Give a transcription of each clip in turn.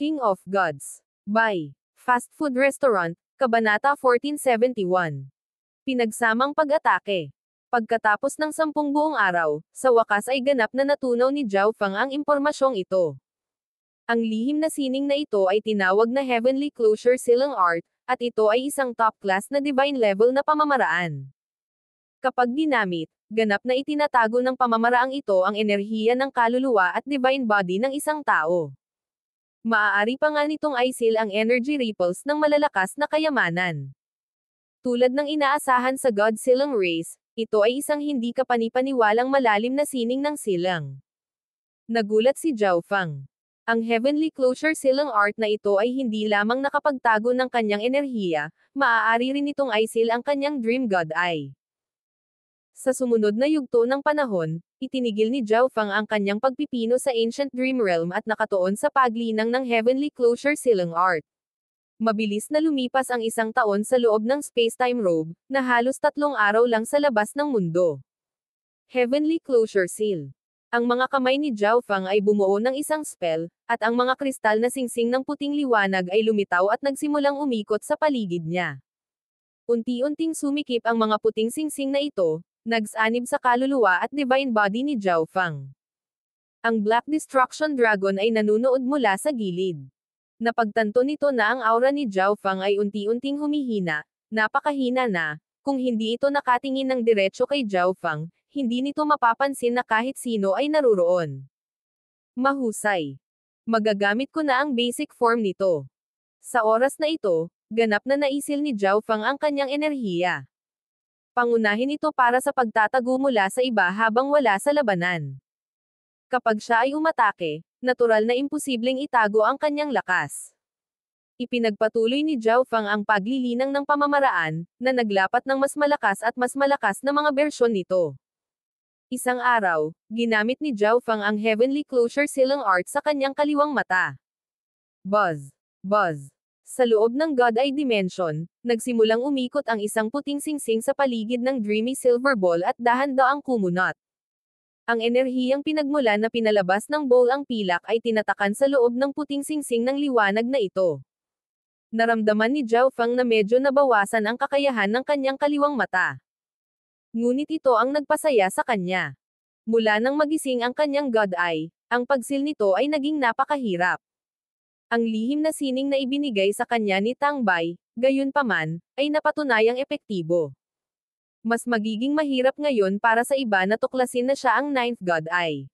King of Gods. By Fast Food Restaurant, Kabanata 1471. Pinagsamang pag-atake. Pagkatapos ng sampung buong araw, sa wakas ay ganap na natunaw ni Zhao Fang ang impormasyong ito. Ang lihim na sining na ito ay tinawag na Heavenly Closure Silang Art, at ito ay isang top-class na divine level na pamamaraan. Kapag ginamit, ganap na itinatago ng pamamaraang ito ang enerhiya ng kaluluwa at divine body ng isang tao. Maaari pa nga nitong isil ang energy ripples ng malalakas na kayamanan. Tulad ng inaasahan sa God Silang Race, ito ay isang hindi kapanipaniwalang malalim na sining ng silang. Nagulat si Zhao Fang. Ang Heavenly Closure Silang Art na ito ay hindi lamang nakapagtago ng kanyang enerhiya, maaari rin itong isil ang kanyang Dream God Eye. Sa sumunod na yugto ng panahon, Itinigil ni Zhao Fang ang kanyang pagpipino sa Ancient Dream Realm at nakatuon sa paglinang ng Heavenly Closure Silang Art. Mabilis na lumipas ang isang taon sa loob ng spacetime robe, na halos tatlong araw lang sa labas ng mundo. Heavenly Closure Seal Ang mga kamay ni Zhao Fang ay bumuo ng isang spell, at ang mga kristal na singsing ng puting liwanag ay lumitaw at nagsimulang umikot sa paligid niya. Unti-unting sumikip ang mga puting singsing na ito, Nagsanib sa kaluluwa at divine body ni Zhao Fang. Ang Black Destruction Dragon ay nanunood mula sa gilid. Napagtanto nito na ang aura ni Zhao Fang ay unti-unting humihina, napakahina na, kung hindi ito nakatingin ng diretsyo kay Zhao Fang, hindi nito mapapansin na kahit sino ay naruroon. Mahusay. Magagamit ko na ang basic form nito. Sa oras na ito, ganap na naisil ni Zhao Fang ang kanyang enerhiya. Pangunahin ito para sa pagtatago mula sa iba habang wala sa labanan. Kapag siya ay umatake, natural na imposibleng itago ang kanyang lakas. Ipinagpatuloy ni Zhao Fang ang paglilinang ng pamamaraan, na naglapat ng mas malakas at mas malakas na mga bersyon nito. Isang araw, ginamit ni Zhao Fang ang Heavenly Closure Silang Art sa kanyang kaliwang mata. Buzz! Buzz! Sa loob ng God Eye Dimension, nagsimulang umikot ang isang puting singsing sa paligid ng dreamy silver ball at dahan-daang kumunot. Ang enerhiyang pinagmulan na pinalabas ng ball ang pilak ay tinatakan sa loob ng puting singsing ng liwanag na ito. Naramdaman ni Zhao Fang na medyo nabawasan ang kakayahan ng kanyang kaliwang mata. Ngunit ito ang nagpasaya sa kanya. Mula nang magising ang kanyang God Eye, ang pagsil nito ay naging napakahirap. Ang lihim na sining na ibinigay sa kanya ni Tang Bai, gayunpaman, ay napatunayang epektibo. Mas magiging mahirap ngayon para sa iba na tuklasin na siya ang Ninth God Eye.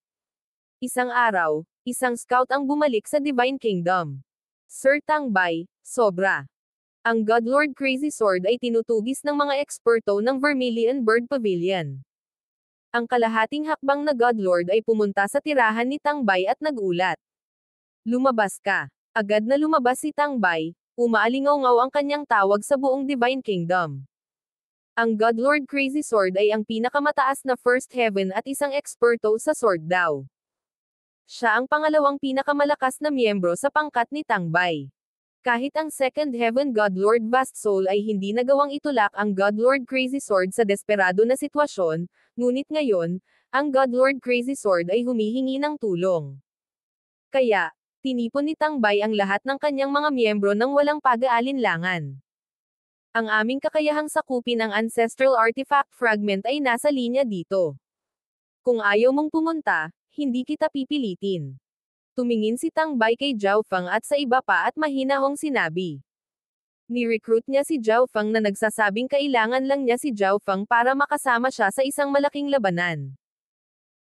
Isang araw, isang scout ang bumalik sa Divine Kingdom. Sir Tang Bai, sobra. Ang Godlord Crazy Sword ay tinutugis ng mga eksperto ng Vermilion Bird Pavilion. Ang kalahating hakbang na Godlord ay pumunta sa tirahan ni Tangbay at nagulat. Lumabas ka. Agad na lumabas si Tangbay, umaalingaw-ngaw ang kanyang tawag sa buong Divine Kingdom. Ang God Lord Crazy Sword ay ang pinakamataas na First Heaven at isang eksperto sa sword daw. Siya ang pangalawang pinakamalakas na miyembro sa pangkat ni Tangbay. Kahit ang Second Heaven God Lord Vast Soul ay hindi nagawang itulak ang God Lord Crazy Sword sa desperado na sitwasyon, ngunit ngayon, ang God Lord Crazy Sword ay humihingi ng tulong. Kaya, tinipon ni Tangbay ang lahat ng kanyang mga miyembro ng walang pag-aalinlangan. Ang aming kakayahang sakupin ang ancestral artifact fragment ay nasa linya dito. Kung ayaw mong pumunta, hindi kita pipilitin. Tumingin si Tangbay kay Zhao Fang at sa iba pa at mahinahong sinabi. Ni-recruit niya si Zhao Fang na nagsasabing kailangan lang niya si Zhao Fang para makasama siya sa isang malaking labanan.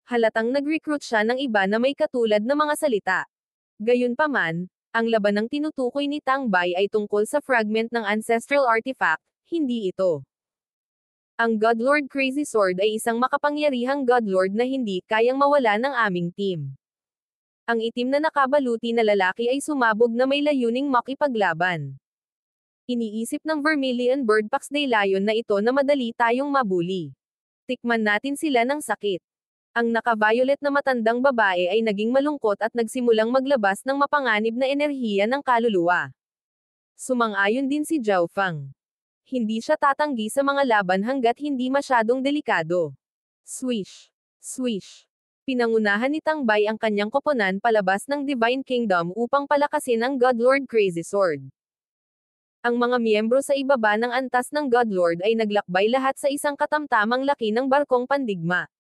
Halatang nag-recruit siya ng iba na may katulad na mga salita. Gayunpaman, ang laban ng tinutukoy ni Tang Bai ay tungkol sa fragment ng ancestral artifact, hindi ito. Ang Godlord Crazy Sword ay isang makapangyarihang Godlord na hindi kayang mawala ng aming team. Ang itim na nakabaluti na lalaki ay sumabog na may layuning makipaglaban. Iniisip ng Vermilion Bird Pax Day Lion na ito na madali tayong mabuli. Tikman natin sila ng sakit. Ang nakabayolet na matandang babae ay naging malungkot at nagsimulang maglabas ng mapanganib na enerhiya ng kaluluwa. Sumang-ayon din si Zhao Fang. Hindi siya tatanggi sa mga laban hanggat hindi masyadong delikado. Swish! Swish! Pinangunahan ni Tang Bai ang kanyang koponan palabas ng Divine Kingdom upang palakasin ang God Lord Crazy Sword. Ang mga miyembro sa ibaba ng antas ng God Lord ay naglakbay lahat sa isang katamtamang laki ng barkong pandigma.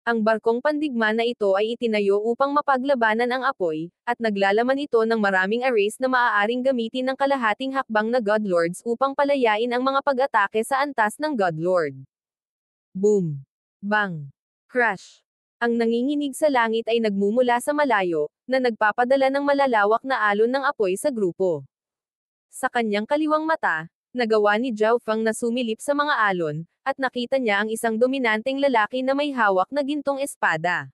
Ang barkong pandigma na ito ay itinayo upang mapaglabanan ang apoy, at naglalaman ito ng maraming arrays na maaaring gamitin ng kalahating hakbang na godlords upang palayain ang mga pag-atake sa antas ng godlord. Boom! Bang! Crash! Ang nanginginig sa langit ay nagmumula sa malayo, na nagpapadala ng malalawak na alon ng apoy sa grupo. Sa kanyang kaliwang mata, nagawa ni Zhao Fang na sumilip sa mga alon, at nakita niya ang isang dominanteng lalaki na may hawak na gintong espada.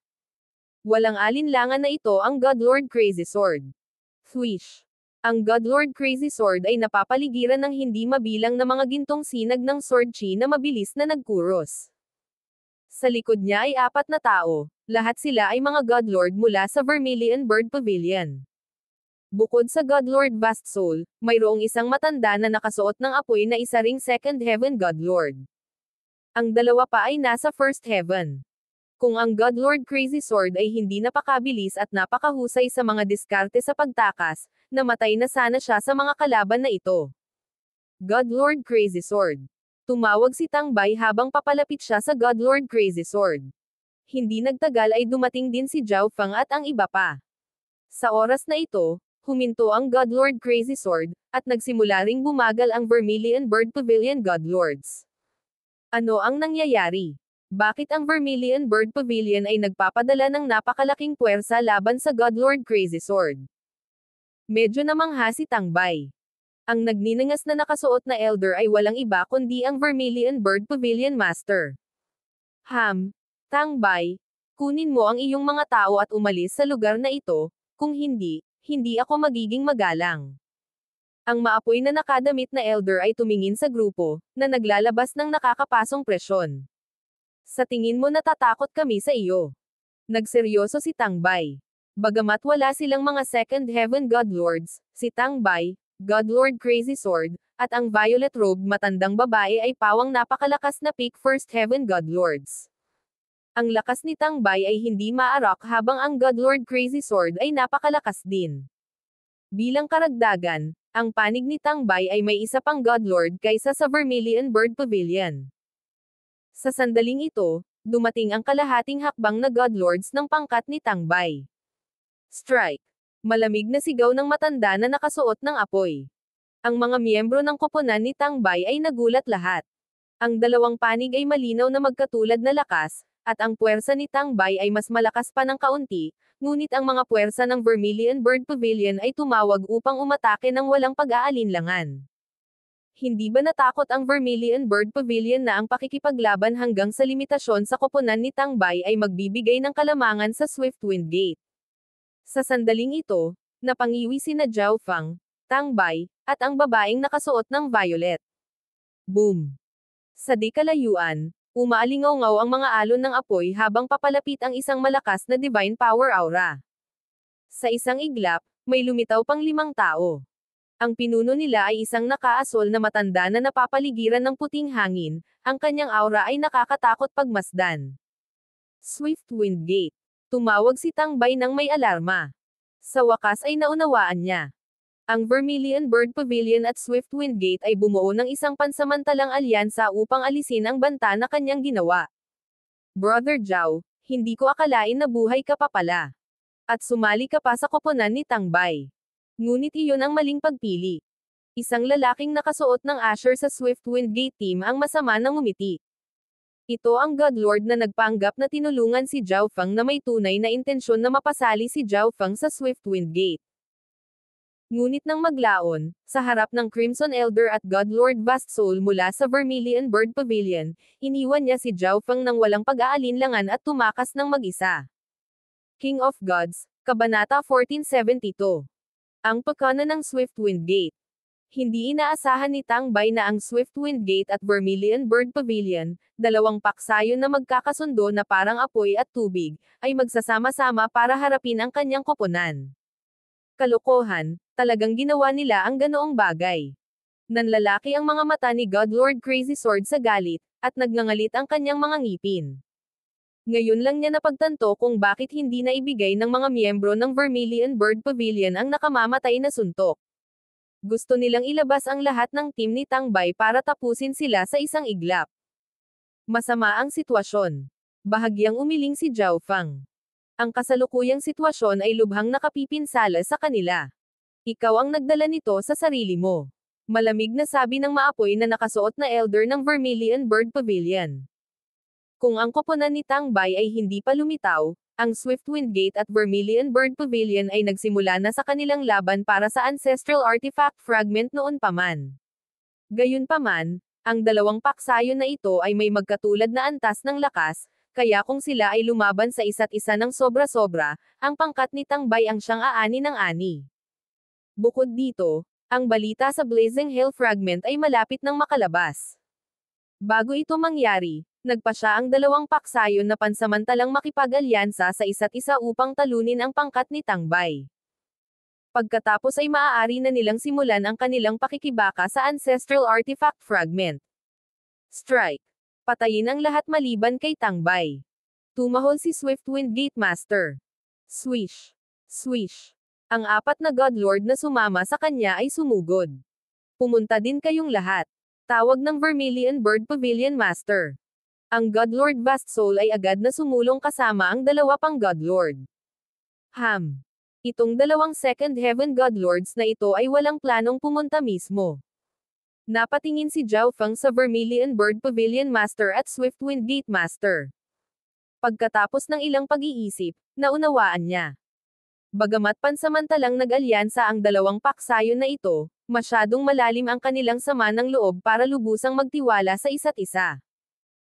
Walang alinlangan na ito ang Godlord Crazy Sword. Swish! Ang Godlord Crazy Sword ay napapaligiran ng hindi mabilang na mga gintong sinag ng sword chi na mabilis na nagkuros. Sa likod niya ay apat na tao, lahat sila ay mga Godlord mula sa Vermilion Bird Pavilion. Bukod sa Godlord Vast Soul, mayroong isang matanda na nakasuot ng apoy na isa ring Second Heaven Godlord ang dalawa pa ay nasa first heaven. Kung ang God Lord Crazy Sword ay hindi napakabilis at napakahusay sa mga diskarte sa pagtakas, namatay na sana siya sa mga kalaban na ito. God Lord Crazy Sword. Tumawag si Tangbay habang papalapit siya sa God Lord Crazy Sword. Hindi nagtagal ay dumating din si Zhao Fang at ang iba pa. Sa oras na ito, huminto ang God Lord Crazy Sword, at nagsimula ring bumagal ang Vermilion Bird Pavilion God ano ang nangyayari? Bakit ang Vermilion Bird Pavilion ay nagpapadala ng napakalaking puwersa laban sa Godlord Crazy Sword? Medyo namangha si Tangbay. Ang nagniningas na nakasuot na elder ay walang iba kundi ang Vermilion Bird Pavilion Master. Ham, Tangbay, kunin mo ang iyong mga tao at umalis sa lugar na ito, kung hindi, hindi ako magiging magalang. Ang maapoy na nakadamit na elder ay tumingin sa grupo, na naglalabas ng nakakapasong presyon. Sa tingin mo natatakot kami sa iyo. Nagseryoso si Tangbay. Bagamat wala silang mga Second Heaven godlords, si Tangbay, Godlord Crazy Sword, at ang violet Robe matandang babae ay pawang napakalakas na peak First Heaven godlords. Ang lakas ni Tangbay ay hindi maarak habang ang Godlord Crazy Sword ay napakalakas din. Bilang karagdagan, ang panig ni Tangbay ay may isa pang godlord kaysa sa Vermilion Bird Pavilion. Sa sandaling ito, dumating ang kalahating hakbang na godlords ng pangkat ni Tangbay. Strike! Malamig na sigaw ng matanda na nakasuot ng apoy. Ang mga miyembro ng koponan ni Tangbay ay nagulat lahat. Ang dalawang panig ay malinaw na magkatulad na lakas, at ang puwersa ni Tangbay ay mas malakas pa ng kaunti, ngunit ang mga puwersa ng Vermilion Bird Pavilion ay tumawag upang umatake ng walang pag-aalinlangan. Hindi ba natakot ang Vermilion Bird Pavilion na ang pakikipaglaban hanggang sa limitasyon sa koponan ni Tangbay ay magbibigay ng kalamangan sa Swiftwind Gate? Sa sandaling ito, napangiwi si na Zhao Fang, Tangbay, at ang babaeng nakasuot ng violet. Boom! Sa di kalayuan, umaalingaw ang mga alon ng apoy habang papalapit ang isang malakas na divine power aura. Sa isang iglap, may lumitaw pang limang tao. Ang pinuno nila ay isang nakaasol na matanda na napapaligiran ng puting hangin, ang kanyang aura ay nakakatakot pagmasdan. Swift Gate. Tumawag si Tangbay nang may alarma. Sa wakas ay naunawaan niya. Ang Vermilion Bird Pavilion at Swift Wind Gate ay bumuo ng isang pansamantalang alyansa upang alisin ang banta na kanyang ginawa. Brother Zhao, hindi ko akalain na buhay ka pa pala. At sumali ka pa sa koponan ni Tangbay. Ngunit iyon ang maling pagpili. Isang lalaking nakasuot ng asher sa Swift Wind Gate team ang masama ng umiti. Ito ang God Lord na nagpanggap na tinulungan si Zhao Fang na may tunay na intensyon na mapasali si Zhao Fang sa Swift Wind Gate. Ngunit nang maglaon, sa harap ng Crimson Elder at Godlord Lord Vast Soul mula sa Vermilion Bird Pavilion, iniwan niya si Zhao Fang nang walang pag-aalinlangan at tumakas ng mag-isa. King of Gods, Kabanata 1472. Ang pagkana ng Swiftwind Gate. Hindi inaasahan ni Tang Bai na ang Swiftwind Gate at Vermilion Bird Pavilion, dalawang paksayo na magkakasundo na parang apoy at tubig, ay magsasama-sama para harapin ang kanyang koponan kalokohan, talagang ginawa nila ang ganoong bagay. Nanlalaki ang mga mata ni God Lord Crazy Sword sa galit, at nagngangalit ang kanyang mga ngipin. Ngayon lang niya napagtanto kung bakit hindi na ibigay ng mga miyembro ng Vermilion Bird Pavilion ang nakamamatay na suntok. Gusto nilang ilabas ang lahat ng team ni Tang Bai para tapusin sila sa isang iglap. Masama ang sitwasyon. Bahagyang umiling si Zhao Fang. Ang kasalukuyang sitwasyon ay lubhang nakapipinsala sa kanila. Ikaw ang nagdala nito sa sarili mo. Malamig na sabi ng maapoy na nakasuot na elder ng Vermilion Bird Pavilion. Kung ang koponan ni Tang Bai ay hindi pa lumitaw, ang Swiftwind Gate at Vermilion Bird Pavilion ay nagsimula na sa kanilang laban para sa ancestral artifact fragment noon pa man. Gayunpaman, ang dalawang paksayon na ito ay may magkatulad na antas ng lakas, kaya kung sila ay lumaban sa isa't isa ng sobra-sobra, ang pangkat ni Tangbay ang siyang aani ng ani. Bukod dito, ang balita sa Blazing Hell Fragment ay malapit ng makalabas. Bago ito mangyari, nagpa siya ang dalawang paksayon na pansamantalang makipag-alyansa sa isa't isa upang talunin ang pangkat ni Tangbay pagkatapos ay maaari na nilang simulan ang kanilang pakikibaka sa ancestral artifact fragment. Strike Patayin ang lahat maliban kay Tangbay. Tumahol si Swiftwind Gatemaster. Swish! Swish! Ang apat na Godlord na sumama sa kanya ay sumugod. Pumunta din kayong lahat. Tawag ng Vermilion Bird Pavilion Master. Ang Godlord Lord Vast Soul ay agad na sumulong kasama ang dalawa pang Godlord. Ham. Itong dalawang Second Heaven Godlords na ito ay walang planong pumunta mismo. Napatingin si Zhao Feng sa Vermilion Bird Pavilion Master at Swiftwind Gate Master. Pagkatapos ng ilang pag-iisip, naunawaan niya. Bagamat pansamantalang nag-alyansa ang dalawang paksayon na ito, masyadong malalim ang kanilang sama ng loob para lubusang magtiwala sa isa't isa.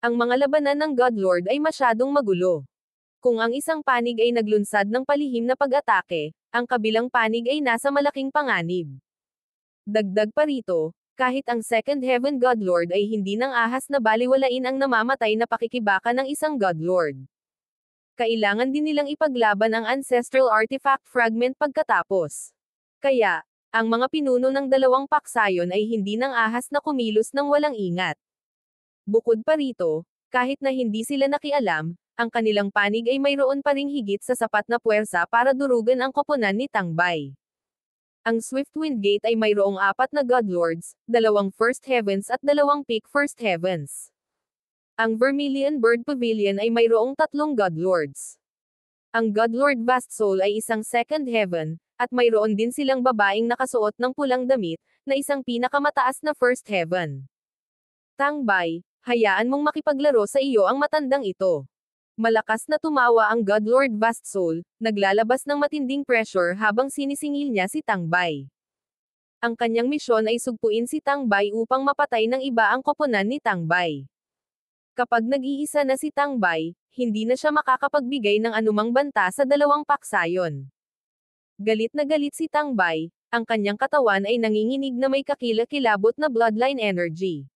Ang mga labanan ng God Lord ay masyadong magulo. Kung ang isang panig ay naglunsad ng palihim na pag-atake, ang kabilang panig ay nasa malaking panganib. Dagdag pa rito, kahit ang Second Heaven God Lord ay hindi ng ahas na baliwalain ang namamatay na pakikibaka ng isang God Lord. Kailangan din nilang ipaglaban ang ancestral artifact fragment pagkatapos. Kaya, ang mga pinuno ng dalawang paksayon ay hindi ng ahas na kumilos ng walang ingat. Bukod pa rito, kahit na hindi sila nakialam, ang kanilang panig ay mayroon pa ring higit sa sapat na puwersa para durugan ang koponan ni Tangbay. Ang Swiftwind Gate ay mayroong apat na Godlords, dalawang First Heavens at dalawang Peak First Heavens. Ang Vermilion Bird Pavilion ay mayroong tatlong Godlords. Ang Godlord Vast Soul ay isang Second Heaven, at mayroon din silang babaeng nakasuot ng pulang damit, na isang pinakamataas na First Heaven. Tangbay, hayaan mong makipaglaro sa iyo ang matandang ito. Malakas na tumawa ang Godlord Lord Vast Soul, naglalabas ng matinding pressure habang sinisingil niya si Tang Bai. Ang kanyang misyon ay sugpuin si Tang Bai upang mapatay ng iba ang koponan ni Tang Bai. Kapag nag-iisa na si Tang Bai, hindi na siya makakapagbigay ng anumang banta sa dalawang paksayon. Galit na galit si Tang Bai, ang kanyang katawan ay nanginginig na may kakilakilabot na bloodline energy.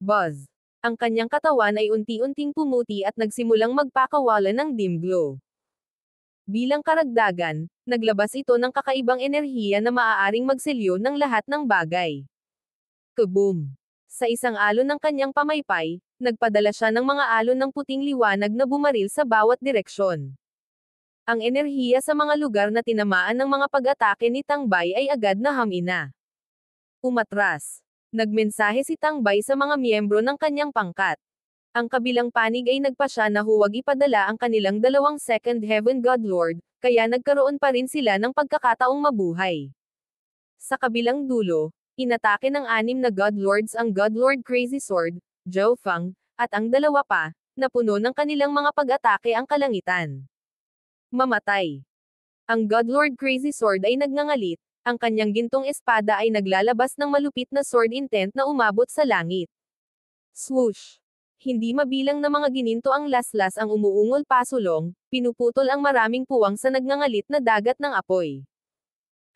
Buzz ang kanyang katawan ay unti-unting pumuti at nagsimulang magpakawala ng dim glow. Bilang karagdagan, naglabas ito ng kakaibang enerhiya na maaaring magsilyo ng lahat ng bagay. Kaboom! Sa isang alon ng kanyang pamaypay, nagpadala siya ng mga alon ng puting liwanag na bumaril sa bawat direksyon. Ang enerhiya sa mga lugar na tinamaan ng mga pag-atake ni Tangbay ay agad na hamina. Umatras. Nagmensahe si Tangbay sa mga miyembro ng kanyang pangkat. Ang kabilang panig ay nagpa siya na huwag ipadala ang kanilang dalawang Second Heaven God Lord, kaya nagkaroon pa rin sila ng pagkakataong mabuhay. Sa kabilang dulo, inatake ng anim na God Lords ang God Lord Crazy Sword, Zhou Fang, at ang dalawa pa, na puno ng kanilang mga pag-atake ang kalangitan. Mamatay. Ang God Lord Crazy Sword ay nagngangalit, ang kanyang gintong espada ay naglalabas ng malupit na sword intent na umabot sa langit. Swoosh! Hindi mabilang na mga gininto ang laslas ang umuungol pasulong, pinuputol ang maraming puwang sa nagngangalit na dagat ng apoy.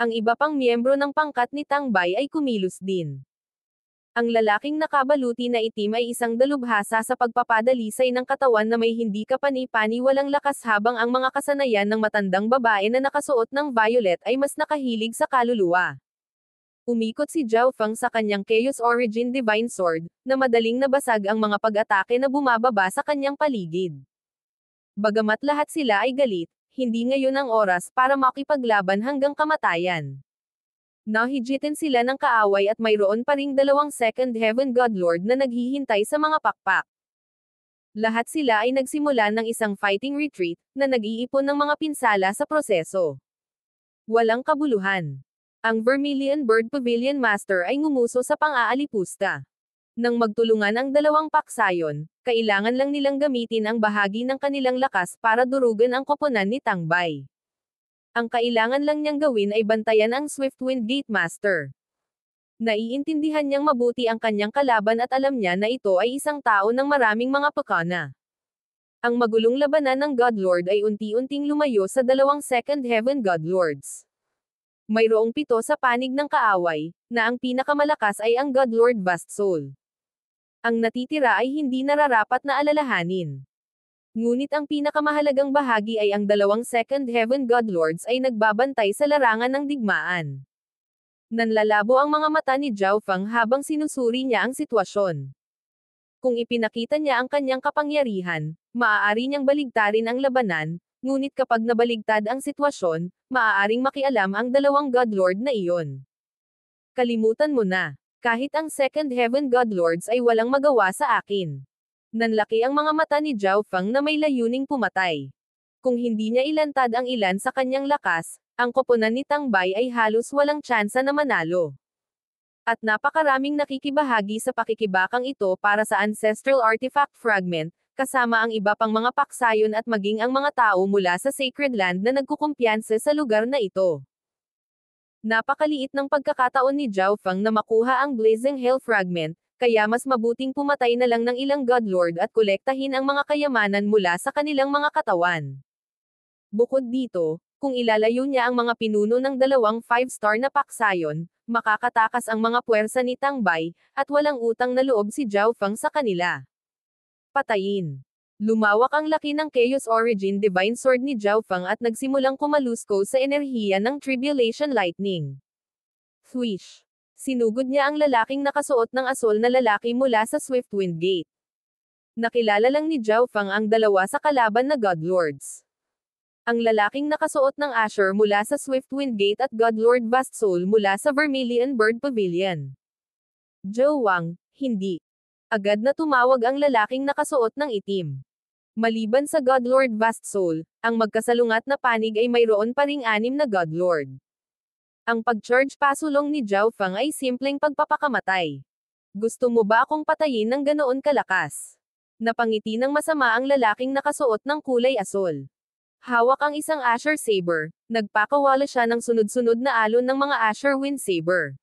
Ang iba pang miyembro ng pangkat ni Tang Bai ay kumilos din. Ang lalaking nakabaluti na itim ay isang dalubhasa sa pagpapadalisay ng katawan na may hindi kapani-pani walang lakas habang ang mga kasanayan ng matandang babae na nakasuot ng violet ay mas nakahilig sa kaluluwa. Umikot si Zhao Fang sa kanyang Chaos Origin Divine Sword, na madaling nabasag ang mga pag-atake na bumababa sa kanyang paligid. Bagamat lahat sila ay galit, hindi ngayon ang oras para makipaglaban hanggang kamatayan. Nahijitan sila ng kaaway at mayroon pa ring dalawang Second Heaven God Lord na naghihintay sa mga pakpak. Lahat sila ay nagsimula ng isang fighting retreat na nag-iipon ng mga pinsala sa proseso. Walang kabuluhan. Ang Vermilion Bird Pavilion Master ay ngumuso sa pang-aalipusta. Nang magtulungan ang dalawang paksayon, kailangan lang nilang gamitin ang bahagi ng kanilang lakas para durugan ang koponan ni Tangbay. Ang kailangan lang niyang gawin ay bantayan ang Swiftwind Gatemaster. Naiintindihan niyang mabuti ang kanyang kalaban at alam niya na ito ay isang tao ng maraming mga pakana. Ang magulong labanan ng God Lord ay unti-unting lumayo sa dalawang Second Heaven God Lords. Mayroong pito sa panig ng kaaway, na ang pinakamalakas ay ang God Lord Bast Soul. Ang natitira ay hindi nararapat na alalahanin. Ngunit ang pinakamahalagang bahagi ay ang dalawang Second Heaven God Lords ay nagbabantay sa larangan ng digmaan. Nanlalabo ang mga mata ni Zhao Fang habang sinusuri niya ang sitwasyon. Kung ipinakita niya ang kanyang kapangyarihan, maaari niyang baligtarin ang labanan, ngunit kapag nabaligtad ang sitwasyon, maaaring makialam ang dalawang God Lord na iyon. Kalimutan mo na, kahit ang Second Heaven God Lords ay walang magawa sa akin. Nanlaki ang mga mata ni Zhao Fang na may layuning pumatay. Kung hindi niya ilantad ang ilan sa kanyang lakas, ang koponan ni Tang Bai ay halos walang tsansa na manalo. At napakaraming nakikibahagi sa pakikibakang ito para sa ancestral artifact fragment, kasama ang iba pang mga paksayon at maging ang mga tao mula sa sacred land na nagkukumpiyansa sa lugar na ito. Napakaliit ng pagkakataon ni Zhao Fang na makuha ang Blazing Hell Fragment, kaya mas mabuting pumatay na lang ng ilang God Lord at kolektahin ang mga kayamanan mula sa kanilang mga katawan. Bukod dito, kung ilalayo niya ang mga pinuno ng dalawang 5-star na paksayon, makakatakas ang mga puwersa ni Tang Bai, at walang utang na loob si Zhao Fang sa kanila. Patayin. Lumawak ang laki ng Chaos Origin Divine Sword ni Zhao Fang at nagsimulang kumalusko sa enerhiya ng Tribulation Lightning. Swish. Sinugod niya ang lalaking nakasuot ng asul na lalaki mula sa Swiftwind Gate. Nakilala lang ni Zhao Fang ang dalawa sa kalaban na Godlords. Ang lalaking nakasuot ng Asher mula sa Swiftwind Gate at Godlord Lord Vastsoul mula sa Vermilion Bird Pavilion. Zhao Wang, hindi. Agad na tumawag ang lalaking nakasuot ng itim. Maliban sa Godlord Lord Vastsoul, ang magkasalungat na panig ay mayroon pa ring anim na Godlord. Ang pag-charge pasulong ni Zhao Fang ay simpleng pagpapakamatay. Gusto mo ba akong patayin ng ganoon kalakas? Napangiti ng masama ang lalaking nakasuot ng kulay asol. Hawak ang isang Asher Saber, nagpakawala siya ng sunod-sunod na alon ng mga Asher Wind Saber.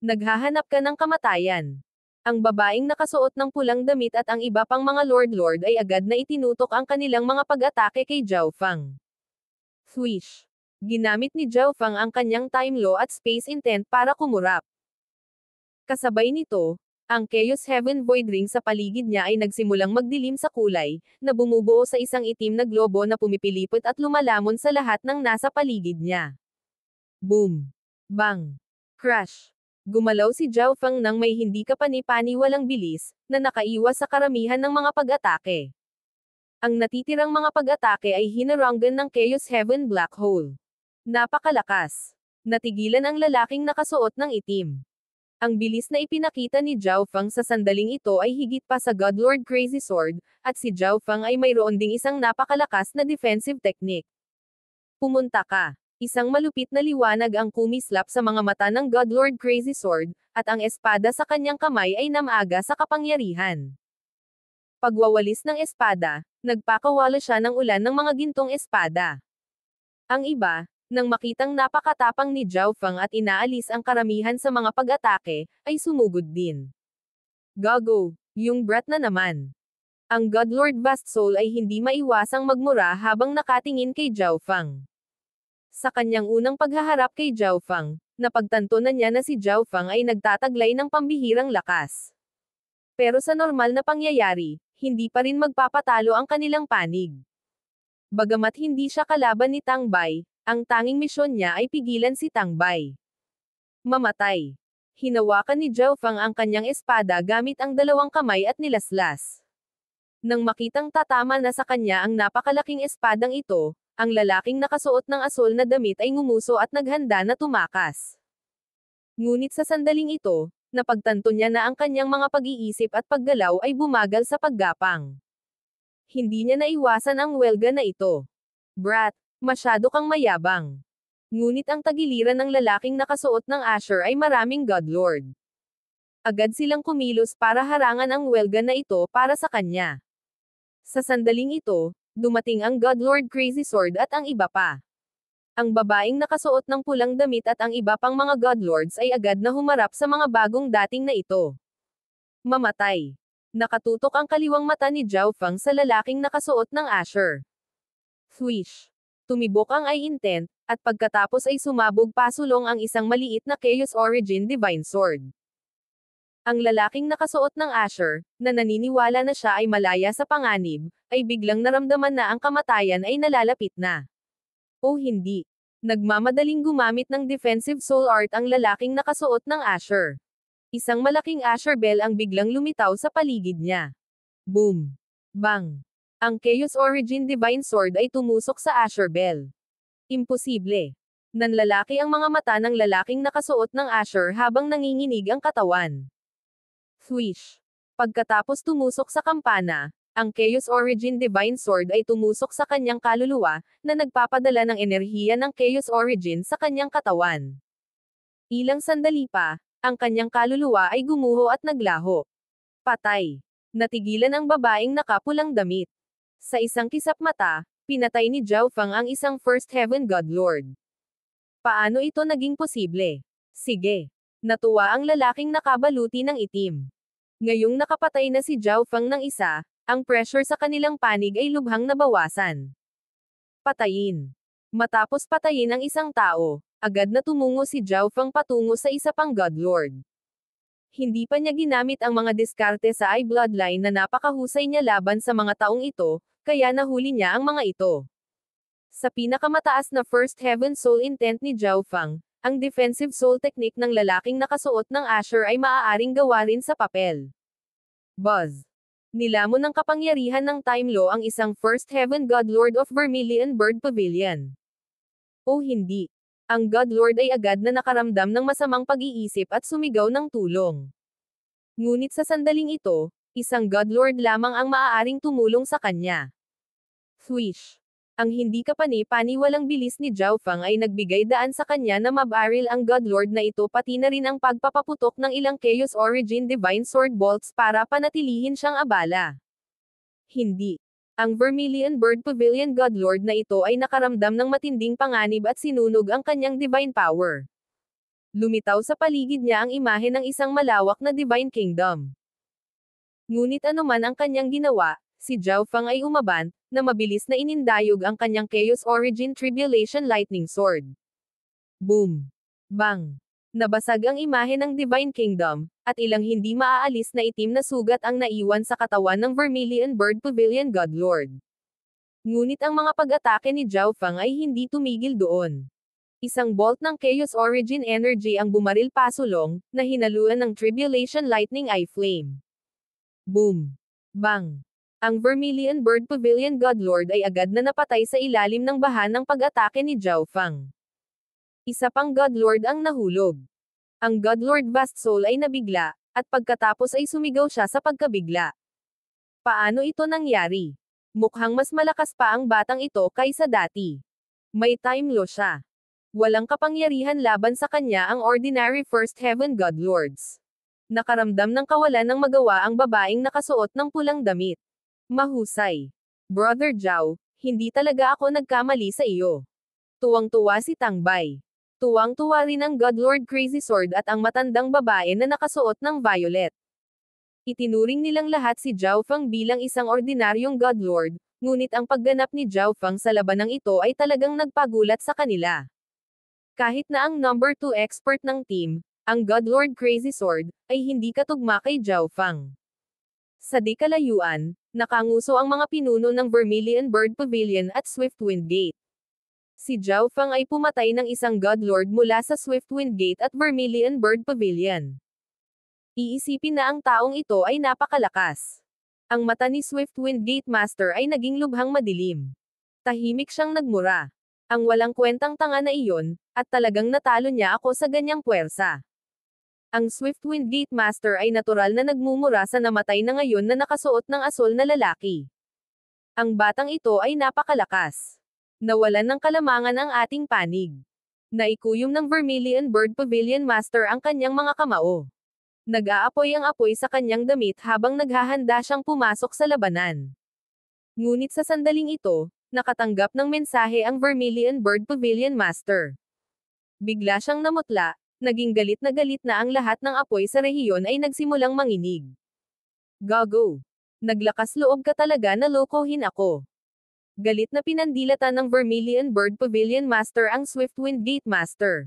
Naghahanap ka ng kamatayan. Ang babaeng nakasuot ng pulang damit at ang iba pang mga Lord Lord ay agad na itinutok ang kanilang mga pag-atake kay Zhao Fang. Swish! ginamit ni Zhao Fang ang kanyang time law at space intent para kumurap. Kasabay nito, ang Chaos Heaven Void Ring sa paligid niya ay nagsimulang magdilim sa kulay, na bumubuo sa isang itim na globo na pumipilipot at lumalamon sa lahat ng nasa paligid niya. Boom! Bang! Crash! Gumalaw si Zhao Fang nang may hindi kapani-pani walang bilis, na nakaiwas sa karamihan ng mga pag-atake. Ang natitirang mga pag-atake ay hinarangan ng Chaos Heaven Black Hole. Napakalakas. Natigilan ang lalaking nakasuot ng itim. Ang bilis na ipinakita ni Zhao Fang sa sandaling ito ay higit pa sa God Lord Crazy Sword, at si Zhao Fang ay mayroon ding isang napakalakas na defensive technique. Pumunta ka. Isang malupit na liwanag ang kumislap sa mga mata ng God Lord Crazy Sword, at ang espada sa kanyang kamay ay namaga sa kapangyarihan. Pagwawalis ng espada, nagpakawala siya ng ulan ng mga gintong espada. Ang iba, nang makitang napakatapang ni Zhao Fang at inaalis ang karamihan sa mga pag-atake, ay sumugod din. Gago! Yung brat na naman! Ang God Lord Vast Soul ay hindi maiwasang magmura habang nakatingin kay Zhao Fang. Sa kanyang unang paghaharap kay Zhao Fang, napagtanto na niya na si Zhao Fang ay nagtataglay ng pambihirang lakas. Pero sa normal na pangyayari, hindi pa rin magpapatalo ang kanilang panig. Bagamat hindi siya kalaban ni Tang Bai, ang tanging misyon niya ay pigilan si Tang Bai. Mamatay. Hinawakan ni Zhao Fang ang kanyang espada gamit ang dalawang kamay at nilaslas. Nang makitang tatama na sa kanya ang napakalaking espadang ito, ang lalaking nakasuot ng asul na damit ay ngumuso at naghanda na tumakas. Ngunit sa sandaling ito, napagtanto niya na ang kanyang mga pag-iisip at paggalaw ay bumagal sa paggapang. Hindi niya naiwasan ang welga na ito. Brat, Masyado kang mayabang. Ngunit ang tagiliran ng lalaking nakasuot ng Asher ay maraming godlord. Agad silang kumilos para harangan ang welga na ito para sa kanya. Sa sandaling ito, dumating ang godlord Crazy Sword at ang iba pa. Ang babaeng nakasuot ng pulang damit at ang iba pang mga godlords ay agad na humarap sa mga bagong dating na ito. Mamatay. Nakatutok ang kaliwang mata ni Zhao Fang sa lalaking nakasuot ng Asher. Swish tumibok ang I-intent, at pagkatapos ay sumabog pasulong ang isang maliit na Chaos Origin Divine Sword. Ang lalaking nakasuot ng Asher, na naniniwala na siya ay malaya sa panganib, ay biglang naramdaman na ang kamatayan ay nalalapit na. O hindi. Nagmamadaling gumamit ng defensive soul art ang lalaking nakasuot ng Asher. Isang malaking Asher bell ang biglang lumitaw sa paligid niya. Boom! Bang! Ang Chaos Origin Divine Sword ay tumusok sa Asher Bell. Imposible. Nanlalaki ang mga mata ng lalaking nakasuot ng Asher habang nanginginig ang katawan. Swish. Pagkatapos tumusok sa kampana, ang Chaos Origin Divine Sword ay tumusok sa kanyang kaluluwa, na nagpapadala ng enerhiya ng Chaos Origin sa kanyang katawan. Ilang sandali pa, ang kanyang kaluluwa ay gumuho at naglaho. Patay. Natigilan ang babaeng nakapulang damit. Sa isang kisap mata, pinatay ni Zhao Fang ang isang First Heaven God Lord. Paano ito naging posible? Sige. Natuwa ang lalaking nakabaluti ng itim. Ngayong nakapatay na si Zhao Fang ng isa, ang pressure sa kanilang panig ay lubhang nabawasan. Patayin. Matapos patayin ang isang tao, agad na tumungo si Zhao Fang patungo sa isa pang God Lord hindi pa niya ginamit ang mga diskarte sa i-bloodline na napakahusay niya laban sa mga taong ito, kaya nahuli niya ang mga ito. Sa pinakamataas na First Heaven Soul Intent ni Zhao Fang, ang defensive soul technique ng lalaking nakasuot ng Asher ay maaaring gawa sa papel. Buzz. Nilamon ng kapangyarihan ng Time Law ang isang First Heaven God Lord of Vermilion Bird Pavilion. O hindi, ang God Lord ay agad na nakaramdam ng masamang pag-iisip at sumigaw ng tulong. Ngunit sa sandaling ito, isang God Lord lamang ang maaaring tumulong sa kanya. Swish! Ang hindi kapani-paniwalang bilis ni Zhao Fang ay nagbigay daan sa kanya na mabaril ang God Lord na ito pati na rin ang pagpapaputok ng ilang Chaos Origin Divine Sword Bolts para panatilihin siyang abala. Hindi. Ang Vermilion Bird Pavilion God Lord na ito ay nakaramdam ng matinding panganib at sinunog ang kanyang divine power. Lumitaw sa paligid niya ang imahe ng isang malawak na divine kingdom. Ngunit anuman ang kanyang ginawa, si Zhao Fang ay umaban, na mabilis na inindayog ang kanyang Chaos Origin Tribulation Lightning Sword. Boom! Bang! Nabasag ang imahe ng Divine Kingdom, at ilang hindi maaalis na itim na sugat ang naiwan sa katawan ng Vermilion Bird Pavilion God Lord. Ngunit ang mga pag-atake ni Zhao Fang ay hindi tumigil doon. Isang bolt ng Chaos Origin Energy ang bumaril pasulong, na hinaluan ng Tribulation Lightning Eye Flame. Boom! Bang! ang Vermilion Bird Pavilion God Lord ay agad na napatay sa ilalim ng baha ng pag-atake ni Zhao Fang. Isa pang God Lord ang nahulog. Ang God Lord Vast Soul ay nabigla, at pagkatapos ay sumigaw siya sa pagkabigla. Paano ito nangyari? Mukhang mas malakas pa ang batang ito kaysa dati. May time lo siya. Walang kapangyarihan laban sa kanya ang ordinary First Heaven God Lords. Nakaramdam ng kawalan ng magawa ang babaeng nakasuot ng pulang damit. Mahusay. Brother Zhao, hindi talaga ako nagkamali sa iyo. Tuwang-tuwa si Tangbay. Tuwang-tuwa rin ang Godlord Crazy Sword at ang matandang babae na nakasuot ng violet. Itinuring nilang lahat si Zhao Fang bilang isang ordinaryong Godlord, ngunit ang pagganap ni Zhao Fang sa labanang ito ay talagang nagpagulat sa kanila. Kahit na ang number 2 expert ng team, ang Godlord Crazy Sword, ay hindi katugma kay Zhao Fang. Sa di kalayuan, nakanguso ang mga pinuno ng Vermilion Bird Pavilion at Swiftwind Gate. Si Zhao Fang ay pumatay ng isang God Lord mula sa Swiftwind Gate at Vermilion Bird Pavilion. Iisipin na ang taong ito ay napakalakas. Ang mata ni Swiftwind Gate Master ay naging lubhang madilim. Tahimik siyang nagmura. Ang walang kwentang tanga na iyon, at talagang natalo niya ako sa ganyang puwersa. Ang Swiftwind Gate Master ay natural na nagmumura sa namatay na ngayon na nakasuot ng asol na lalaki. Ang batang ito ay napakalakas nawalan ng kalamangan ang ating panig. Naikuyom ng Vermilion Bird Pavilion Master ang kanyang mga kamao. Nag-aapoy ang apoy sa kanyang damit habang naghahanda siyang pumasok sa labanan. Ngunit sa sandaling ito, nakatanggap ng mensahe ang Vermilion Bird Pavilion Master. Bigla siyang namutla, naging galit na galit na ang lahat ng apoy sa rehiyon ay nagsimulang manginig. Gago! Naglakas loob ka talaga na lokohin ako. Galit na pinandilatan ng Vermilion Bird Pavilion Master ang Swiftwind Gate Master.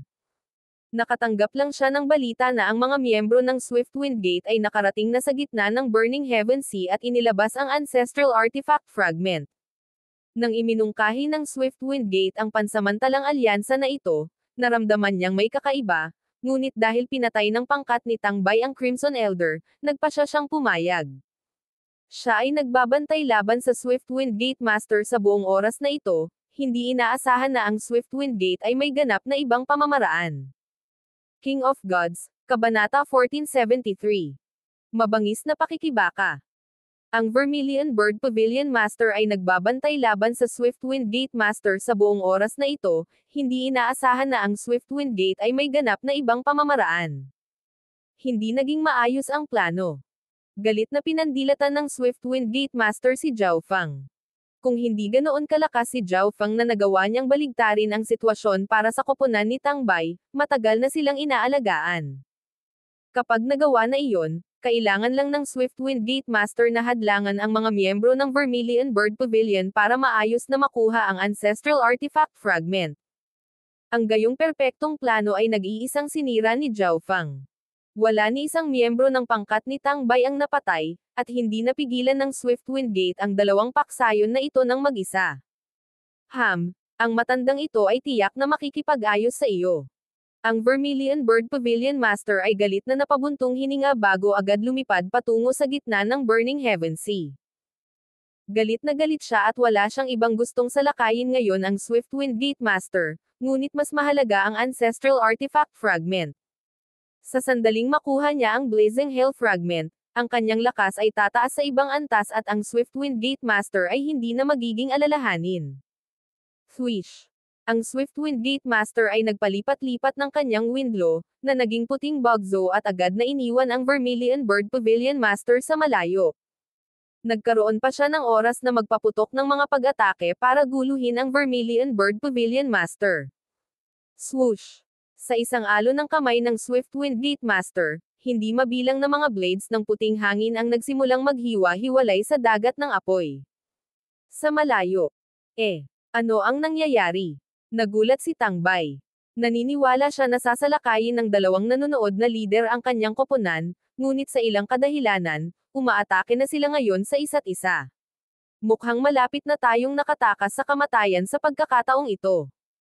Nakatanggap lang siya ng balita na ang mga miyembro ng Swiftwind Gate ay nakarating na sa gitna ng Burning Heaven Sea at inilabas ang Ancestral Artifact Fragment. Nang iminungkahi ng Swiftwind Gate ang pansamantalang alyansa na ito, naramdaman niyang may kakaiba, ngunit dahil pinatay ng pangkat ni Tangbay ang Crimson Elder, nagpasya siyang pumayag. Siya ay nagbabantay laban sa Swiftwind Gate Master sa buong oras na ito, hindi inaasahan na ang Swiftwind Gate ay may ganap na ibang pamamaraan. King of Gods, Kabanata 1473. Mabangis na pakikibaka. Ang Vermilion Bird Pavilion Master ay nagbabantay laban sa Swiftwind Gate Master sa buong oras na ito, hindi inaasahan na ang Swiftwind Gate ay may ganap na ibang pamamaraan. Hindi naging maayos ang plano. Galit na pinandilatan ng Swift Wind Gate Master si Zhao Fang. Kung hindi ganoon kalakas si Zhao Fang na nagawa niyang baligtarin ang sitwasyon para sa koponan ni Tang Bai, matagal na silang inaalagaan. Kapag nagawa na iyon, kailangan lang ng Swift Wind Gate Master na hadlangan ang mga miyembro ng Vermilion Bird Pavilion para maayos na makuha ang Ancestral Artifact Fragment. Ang gayong perpektong plano ay nag-iisang sinira ni Zhao Fang. Wala ni isang miyembro ng pangkat ni Tangbay ang napatay, at hindi napigilan ng Swift Gate ang dalawang paksayon na ito ng mag-isa. Ham, ang matandang ito ay tiyak na makikipag-ayos sa iyo. Ang Vermilion Bird Pavilion Master ay galit na napabuntong hininga bago agad lumipad patungo sa gitna ng Burning Heaven Sea. Galit na galit siya at wala siyang ibang gustong salakayin ngayon ang Swift Gate Master, ngunit mas mahalaga ang Ancestral Artifact Fragment. Sa sandaling makuha niya ang Blazing Hail Fragment, ang kanyang lakas ay tataas sa ibang antas at ang Swiftwind Gatemaster ay hindi na magiging alalahanin. Swish! Ang Swiftwind Gatemaster ay nagpalipat-lipat ng kanyang windlow, na naging puting bugzo at agad na iniwan ang Vermilion Bird Pavilion Master sa malayo. Nagkaroon pa siya ng oras na magpaputok ng mga pag-atake para guluhin ang Vermilion Bird Pavilion Master. Swoosh! Sa isang alo ng kamay ng Swiftwind Gatemaster, hindi mabilang na mga blades ng puting hangin ang nagsimulang maghiwa-hiwalay sa dagat ng apoy. Sa malayo. Eh, ano ang nangyayari? Nagulat si Tangbay. Naniniwala siya na sasalakayin ng dalawang nanonood na lider ang kanyang koponan, ngunit sa ilang kadahilanan, umaatake na sila ngayon sa isa't isa. Mukhang malapit na tayong nakatakas sa kamatayan sa pagkakataong ito.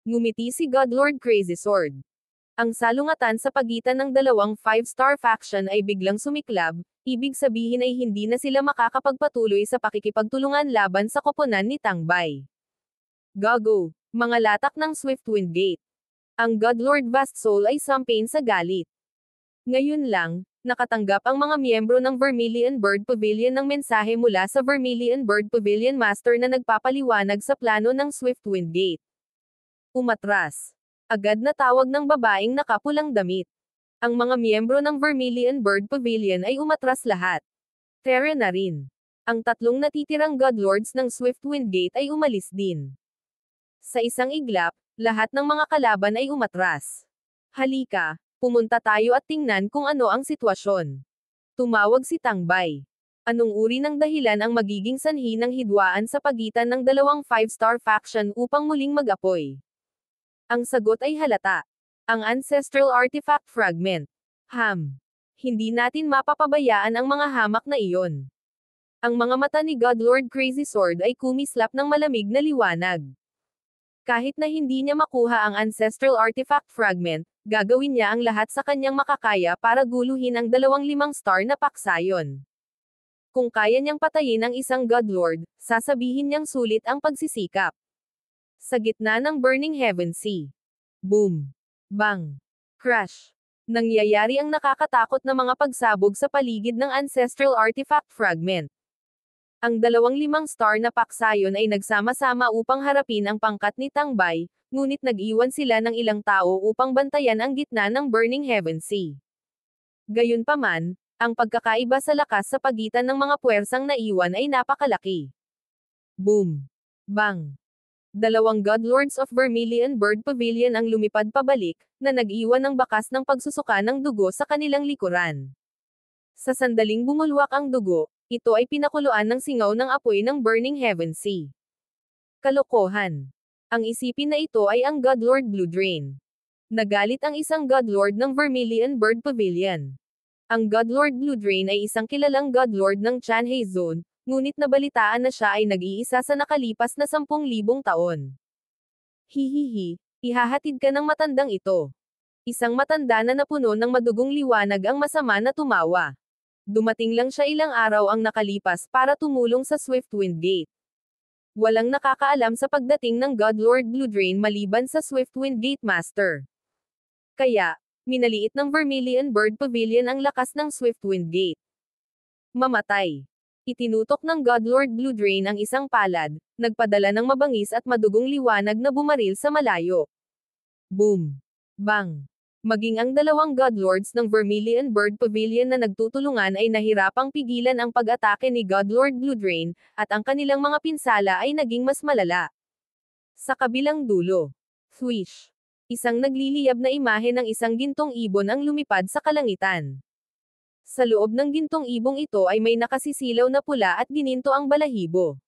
Ngumiti si Godlord Crazy Sword. Ang salungatan sa pagitan ng dalawang five-star faction ay biglang sumiklab, ibig sabihin ay hindi na sila makakapagpatuloy sa pakikipagtulungan laban sa koponan ni Tangbay. Gago! Mga latak ng Swiftwind Gate. Ang Godlord Vast Soul ay sampain sa galit. Ngayon lang, nakatanggap ang mga miyembro ng Vermilion Bird Pavilion ng mensahe mula sa Vermilion Bird Pavilion Master na nagpapaliwanag sa plano ng Swiftwind Gate. Umatras! agad na tawag ng babaeng nakapulang damit. Ang mga miyembro ng Vermilion Bird Pavilion ay umatras lahat. Terra na rin. Ang tatlong natitirang godlords ng Swiftwind Gate ay umalis din. Sa isang iglap, lahat ng mga kalaban ay umatras. Halika, pumunta tayo at tingnan kung ano ang sitwasyon. Tumawag si Tangbay. Anong uri ng dahilan ang magiging sanhi ng hidwaan sa pagitan ng dalawang five-star faction upang muling mag-apoy? Ang sagot ay halata. Ang ancestral artifact fragment. Ham. Hindi natin mapapabayaan ang mga hamak na iyon. Ang mga mata ni Godlord Crazy Sword ay kumislap ng malamig na liwanag. Kahit na hindi niya makuha ang ancestral artifact fragment, gagawin niya ang lahat sa kanyang makakaya para guluhin ang dalawang limang star na paksayon. Kung kaya niyang patayin ang isang Godlord, sasabihin niyang sulit ang pagsisikap. Sa gitna ng burning heaven sea. Boom! Bang! Crash! Nangyayari ang nakakatakot na mga pagsabog sa paligid ng ancestral artifact fragment. Ang dalawang limang star na paksayon ay nagsama-sama upang harapin ang pangkat ni Tangbay, ngunit nag-iwan sila ng ilang tao upang bantayan ang gitna ng burning heaven sea. Gayunpaman, ang pagkakaiba sa lakas sa pagitan ng mga puwersang naiwan ay napakalaki. Boom! Bang! Dalawang Godlords of Vermilion Bird Pavilion ang lumipad pabalik, na nag-iwan ng bakas ng pagsusuka ng dugo sa kanilang likuran. Sa sandaling bumulwak ang dugo, ito ay pinakuluan ng singaw ng apoy ng Burning Heaven Sea. Kalokohan. Ang isipin na ito ay ang Godlord Lord Blue Drain. Nagalit ang isang Godlord ng Vermilion Bird Pavilion. Ang Godlord Lord Blue Drain ay isang kilalang Godlord ng Chanhei Zone, ngunit nabalitaan na siya ay nag-iisa sa nakalipas na 10,000 taon. Hihihi, ihahatid ka ng matandang ito. Isang matanda na napuno ng madugong liwanag ang masama na tumawa. Dumating lang siya ilang araw ang nakalipas para tumulong sa Swiftwind Gate. Walang nakakaalam sa pagdating ng Godlord Lord maliban sa Swiftwind Gate Master. Kaya, minaliit ng Vermilion Bird Pavilion ang lakas ng Swiftwind Gate. Mamatay. Itinutok ng Godlord Lord Bluedrain ang isang palad, nagpadala ng mabangis at madugong liwanag na bumaril sa malayo. Boom! Bang! Maging ang dalawang Godlords ng Vermilion Bird Pavilion na nagtutulungan ay nahirapang pigilan ang pag-atake ni Godlord Lord Bluedrain, at ang kanilang mga pinsala ay naging mas malala. Sa kabilang dulo. Swish! Isang nagliliyab na imahe ng isang gintong ibon ang lumipad sa kalangitan. Sa loob ng gintong ibong ito ay may nakasisilaw na pula at gininto ang balahibo.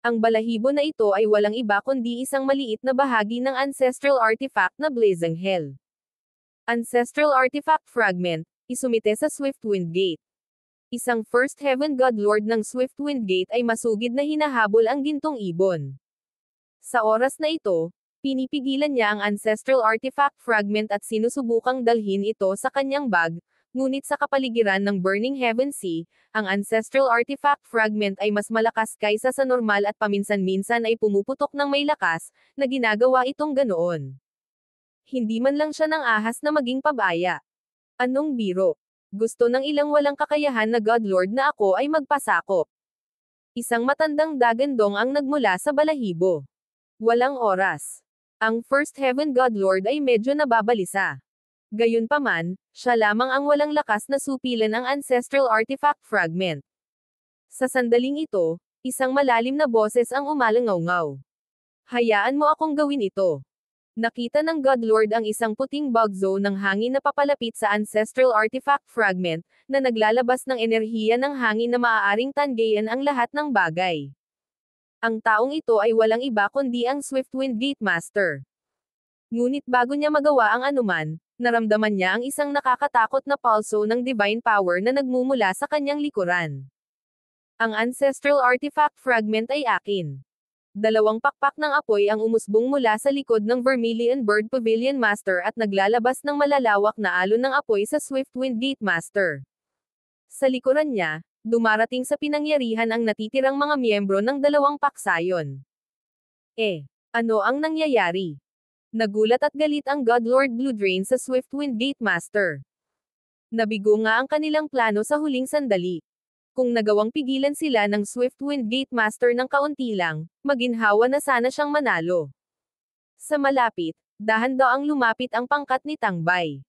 Ang balahibo na ito ay walang iba kundi isang maliit na bahagi ng ancestral artifact na Blazing Hell. Ancestral Artifact Fragment, isumite sa Swiftwind Gate. Isang First Heaven God Lord ng Swiftwind Gate ay masugid na hinahabol ang gintong ibon. Sa oras na ito, pinipigilan niya ang ancestral artifact fragment at sinusubukang dalhin ito sa kanyang bag, Ngunit sa kapaligiran ng Burning Heaven Sea, ang ancestral artifact fragment ay mas malakas kaysa sa normal at paminsan-minsan ay pumuputok ng may lakas, na ginagawa itong ganoon. Hindi man lang siya ng ahas na maging pabaya. Anong biro? Gusto ng ilang walang kakayahan na Godlord na ako ay magpasakop. Isang matandang dagandong ang nagmula sa balahibo. Walang oras. Ang First Heaven Godlord ay medyo nababalisa. Gayunpaman, siya lamang ang walang lakas na supilan ang ancestral artifact fragment. Sa sandaling ito, isang malalim na boses ang umalangaw-ngaw. Hayaan mo akong gawin ito. Nakita ng Godlord ang isang puting bug ng hangin na papalapit sa ancestral artifact fragment na naglalabas ng enerhiya ng hangin na maaaring tanggayan ang lahat ng bagay. Ang taong ito ay walang iba kundi ang Swiftwind Gatemaster. Ngunit bago niya magawa ang anuman, Naramdaman niya ang isang nakakatakot na pulso ng divine power na nagmumula sa kanyang likuran. Ang ancestral artifact fragment ay akin. Dalawang pakpak ng apoy ang umusbong mula sa likod ng Vermilion Bird Pavilion Master at naglalabas ng malalawak na alon ng apoy sa Swiftwind Gate Master. Sa likuran niya, dumarating sa pinangyarihan ang natitirang mga miyembro ng dalawang paksayon. Eh, ano ang nangyayari? Nagulat at galit ang God Lord Bluedrain sa Swiftwind Gatemaster. Nabigo nga ang kanilang plano sa huling sandali. Kung nagawang pigilan sila ng Swiftwind Gatemaster ng kaunti lang, maginhawa na sana siyang manalo. Sa malapit, dahan-daw ang lumapit ang pangkat ni Tangbay.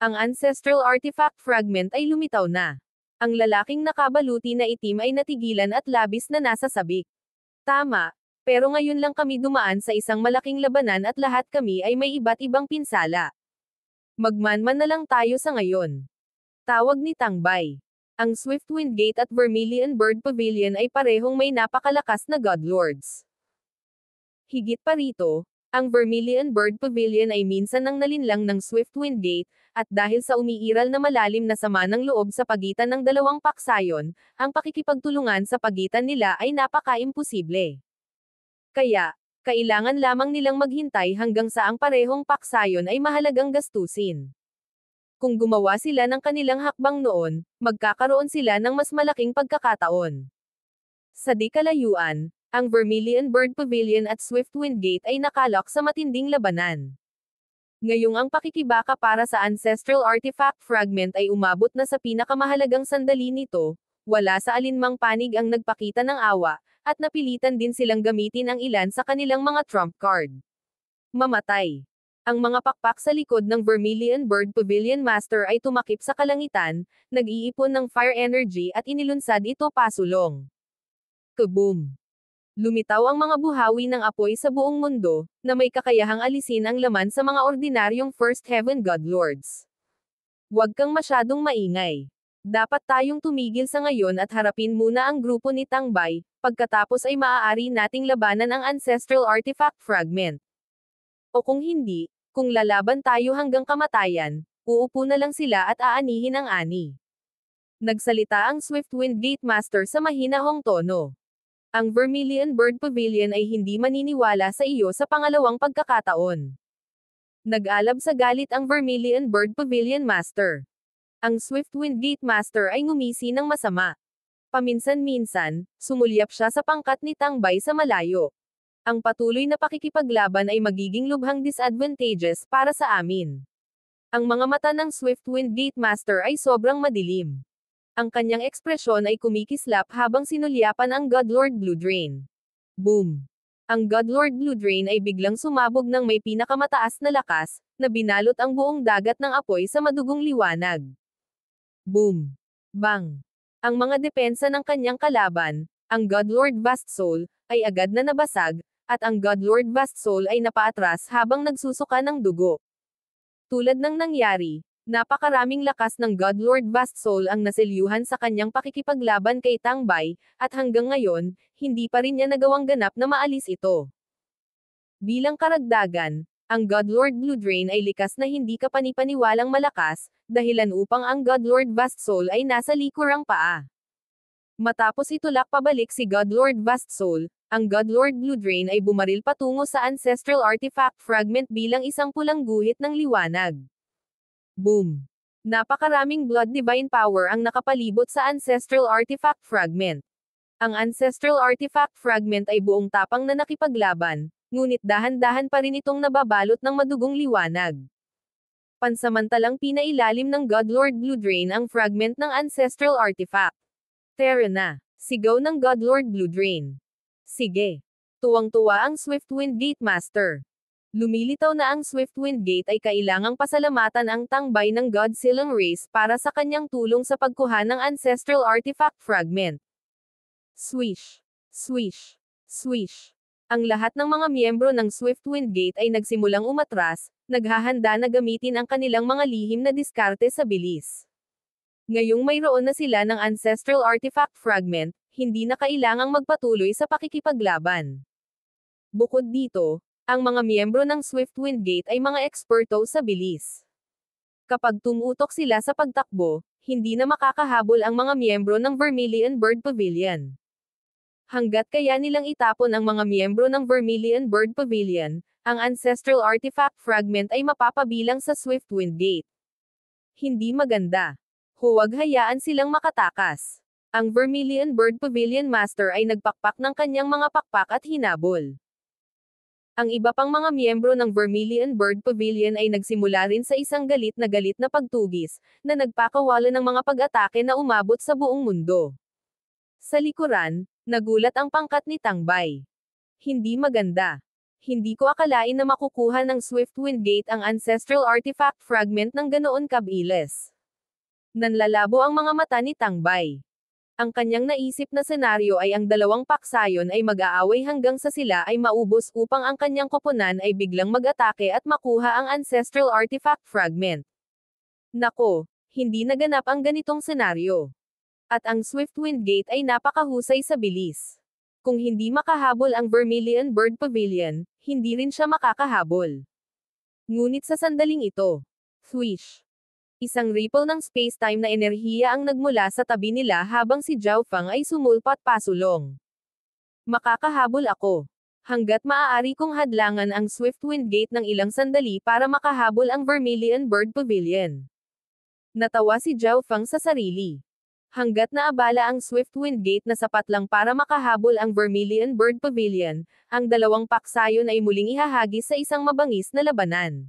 Ang ancestral artifact fragment ay lumitaw na. Ang lalaking nakabaluti na itim ay natigilan at labis na nasa sabik. Tama, pero ngayon lang kami dumaan sa isang malaking labanan at lahat kami ay may iba't ibang pinsala. Magmanman na lang tayo sa ngayon. Tawag ni Tangbay. Ang Swiftwind Gate at Vermilion Bird Pavilion ay parehong may napakalakas na Godlords. Higit pa rito, ang Vermilion Bird Pavilion ay minsan nang nalinlang ng Swiftwind Gate, at dahil sa umiiral na malalim na sama ng loob sa pagitan ng dalawang paksayon, ang pakikipagtulungan sa pagitan nila ay napaka-imposible. Kaya, kailangan lamang nilang maghintay hanggang sa ang parehong paksayon ay mahalagang gastusin. Kung gumawa sila ng kanilang hakbang noon, magkakaroon sila ng mas malaking pagkakataon. Sa di kalayuan, ang Vermilion Bird Pavilion at Swiftwind Gate ay nakalok sa matinding labanan. Ngayong ang pakikibaka para sa ancestral artifact fragment ay umabot na sa pinakamahalagang sandali nito, wala sa alinmang panig ang nagpakita ng awa, at napilitan din silang gamitin ang ilan sa kanilang mga trump card. Mamatay. Ang mga pakpak sa likod ng Vermilion Bird Pavilion Master ay tumakip sa kalangitan, nag-iipon ng fire energy at inilunsad ito pasulong. Kaboom! Lumitaw ang mga buhawi ng apoy sa buong mundo, na may kakayahang alisin ang laman sa mga ordinaryong First Heaven God Lords. Huwag kang masyadong maingay. Dapat tayong tumigil sa ngayon at harapin muna ang grupo ni Tangbay, pagkatapos ay maaari nating labanan ang Ancestral Artifact Fragment. O kung hindi, kung lalaban tayo hanggang kamatayan, uupo na lang sila at aanihin ang ani. Nagsalita ang Swiftwind Gatemaster sa mahinahong tono. Ang Vermilion Bird Pavilion ay hindi maniniwala sa iyo sa pangalawang pagkakataon. Nag-alab sa galit ang Vermilion Bird Pavilion Master. Ang Swiftwind Gatemaster ay ngumisi ng masama. Paminsan-minsan, sumulyap siya sa pangkat ni Tangbay sa malayo. Ang patuloy na pakikipaglaban ay magiging lubhang disadvantages para sa amin. Ang mga mata ng Swiftwind Gatemaster ay sobrang madilim. Ang kanyang ekspresyon ay kumikislap habang sinulyapan ang Godlord Blue Drain. Boom! Ang Godlord Blue Drain ay biglang sumabog ng may pinakamataas na lakas, na binalot ang buong dagat ng apoy sa madugong liwanag. Boom! Bang! Ang mga depensa ng kanyang kalaban, ang Godlord Lord Vast Soul, ay agad na nabasag, at ang Godlord Lord Vast Soul ay napaatras habang nagsusuka ng dugo. Tulad ng nangyari, napakaraming lakas ng Godlord Lord Vast Soul ang naselyuhan sa kanyang pakikipaglaban kay Tangbay, at hanggang ngayon, hindi pa rin niya nagawang ganap na maalis ito. Bilang karagdagan, ang Godlord Lord Blue Drain ay likas na hindi kapanipaniwalang malakas, dahilan upang ang Godlord Lord Vast Soul ay nasa likurang paa. Matapos itulak pabalik si Godlord Lord Vast Soul, ang Godlord Lord Blue Drain ay bumaril patungo sa Ancestral Artifact Fragment bilang isang pulang guhit ng liwanag. Boom! Napakaraming Blood Divine Power ang nakapalibot sa Ancestral Artifact Fragment. Ang Ancestral Artifact Fragment ay buong tapang na nakipaglaban, Ngunit dahan-dahan pa rin itong nababalot ng madugong liwanag. Pansamantalang pinailalim ng Godlord Blue Drain ang fragment ng ancestral artifact. Tara na! Sigaw ng Godlord Blue Drain. Sige! Tuwang-tuwa ang Swiftwind Gate Master. Lumilitaw na ang Swiftwind Gate ay kailangang pasalamatan ang tangbay ng God Silang Race para sa kanyang tulong sa pagkuha ng ancestral artifact fragment. Swish! Swish! Swish! Ang lahat ng mga miyembro ng Swift Windgate ay nagsimulang umatras, naghahanda na gamitin ang kanilang mga lihim na diskarte sa bilis. Ngayong mayroon na sila ng Ancestral Artifact Fragment, hindi na kailangang magpatuloy sa pakikipaglaban. Bukod dito, ang mga miyembro ng Swift Windgate ay mga eksperto sa bilis. Kapag tumutok sila sa pagtakbo, hindi na makakahabol ang mga miyembro ng Vermilion Bird Pavilion. Hanggat kaya nilang itapon ang mga miyembro ng Vermilion Bird Pavilion, ang ancestral artifact fragment ay mapapabilang sa Swiftwind Gate. Hindi maganda. Huwag hayaan silang makatakas. Ang Vermilion Bird Pavilion Master ay nagpakpak ng kanyang mga pakpak at hinabol. Ang iba pang mga miyembro ng Vermilion Bird Pavilion ay nagsimula rin sa isang galit na galit na pagtugis, na nagpakawala ng mga pag-atake na umabot sa buong mundo. Sa likuran, Nagulat ang pangkat ni Tangbay. Hindi maganda. Hindi ko akalain na makukuha ng Swift Wind Gate ang ancestral artifact fragment ng ganoon kabilis. Nanlalabo ang mga mata ni Tangbay. Ang kanyang naisip na senaryo ay ang dalawang paksayon ay mag-aaway hanggang sa sila ay maubos upang ang kanyang koponan ay biglang mag-atake at makuha ang ancestral artifact fragment. Nako, hindi naganap ang ganitong senaryo. At ang Swift Gate ay napakahusay sa bilis. Kung hindi makahabol ang Vermilion Bird Pavilion, hindi rin siya makakahabol. Ngunit sa sandaling ito, swish. Isang ripple ng space-time na enerhiya ang nagmula sa tabi nila habang si Zhao Fang ay sumulpat pasulong. Makakahabol ako hanggat maaari kong hadlangan ang Swift Wind Gate ng ilang sandali para makahabol ang Vermilion Bird Pavilion. Natawa si Zhao Fang sa sarili. Hanggat naabala ang Swift Wind Gate na sapat lang para makahabol ang Vermilion Bird Pavilion, ang dalawang paksayon ay muling ihahagi sa isang mabangis na labanan.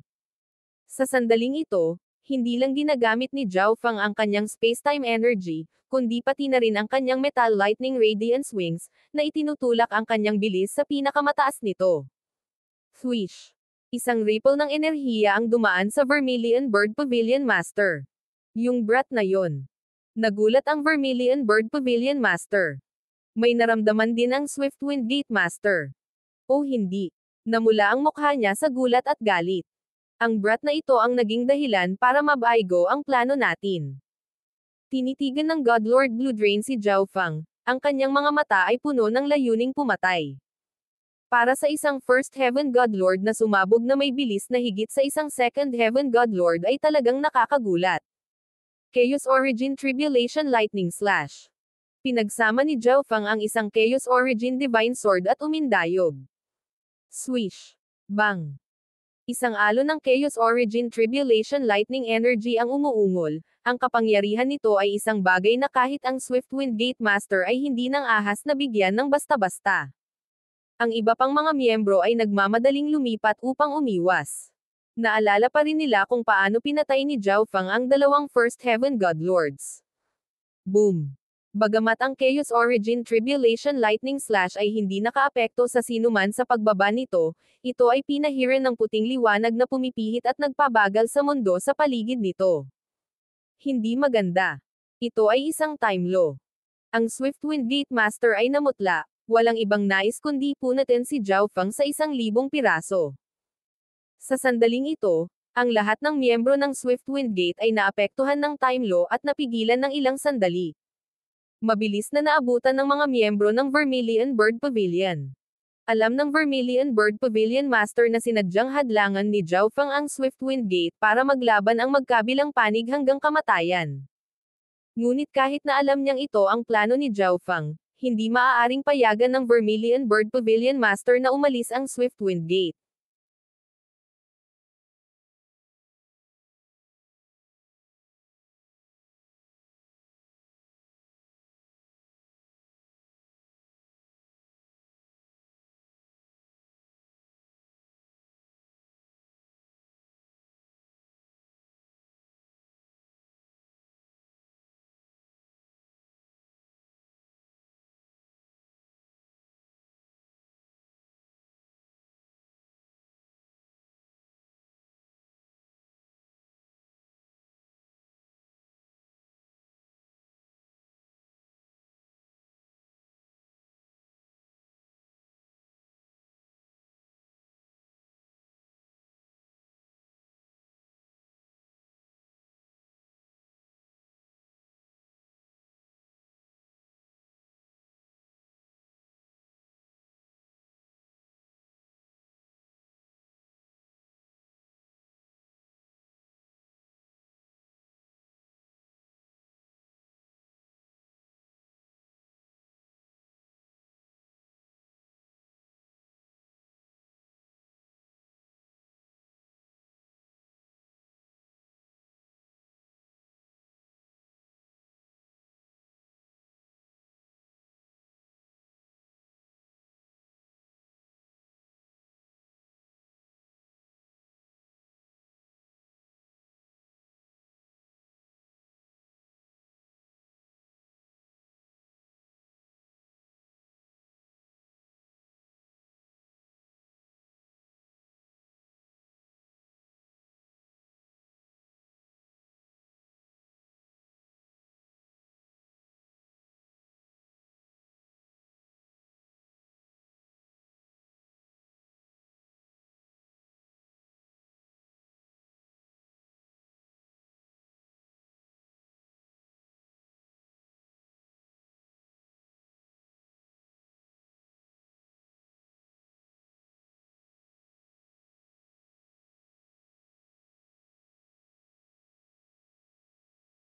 Sa sandaling ito, hindi lang ginagamit ni Zhao Fang ang kanyang spacetime energy, kundi pati na rin ang kanyang metal lightning radiance wings, na itinutulak ang kanyang bilis sa pinakamataas nito. Swish! Isang ripple ng enerhiya ang dumaan sa Vermilion Bird Pavilion Master. Yung brat na yon. Nagulat ang Vermilion Bird Pavilion Master. May naramdaman din ang Swiftwind Gate Master. O hindi. Namula ang mukha niya sa gulat at galit. Ang brat na ito ang naging dahilan para mabaygo ang plano natin. Tinitigan ng Godlord Blue Drain si Zhao Fang, ang kanyang mga mata ay puno ng layuning pumatay. Para sa isang First Heaven Godlord na sumabog na may bilis na higit sa isang Second Heaven Godlord ay talagang nakakagulat. Chaos Origin Tribulation Lightning Slash. Pinagsama ni Zhao Fang ang isang Chaos Origin Divine Sword at umindayog. Swish. Bang. Isang alo ng Chaos Origin Tribulation Lightning Energy ang umuungol, ang kapangyarihan nito ay isang bagay na kahit ang Swiftwind Gate Master ay hindi nang ahas na bigyan ng basta-basta. Ang iba pang mga miyembro ay nagmamadaling lumipat upang umiwas. Naalala pa rin nila kung paano pinatay ni Zhao Fang ang dalawang First Heaven God Lords. Boom! Bagamat ang Chaos Origin Tribulation Lightning Slash ay hindi nakaapekto sa sinuman sa pagbaba nito, ito ay pinahiran ng puting liwanag na pumipihit at nagpabagal sa mundo sa paligid nito. Hindi maganda. Ito ay isang time law. Ang Swiftwind Gate Master ay namutla, walang ibang nais kundi punatin si Zhao Fang sa isang libong piraso. Sa sandaling ito, ang lahat ng miyembro ng Swift Windgate ay naapektuhan ng time law at napigilan ng ilang sandali. Mabilis na naabutan ng mga miyembro ng Vermilion Bird Pavilion. Alam ng Vermilion Bird Pavilion Master na sinadyang hadlangan ni Zhao Fang ang Swift Windgate para maglaban ang magkabilang panig hanggang kamatayan. Ngunit kahit na alam niyang ito ang plano ni Zhao Fang, hindi maaaring payagan ng Vermilion Bird Pavilion Master na umalis ang Swift Windgate.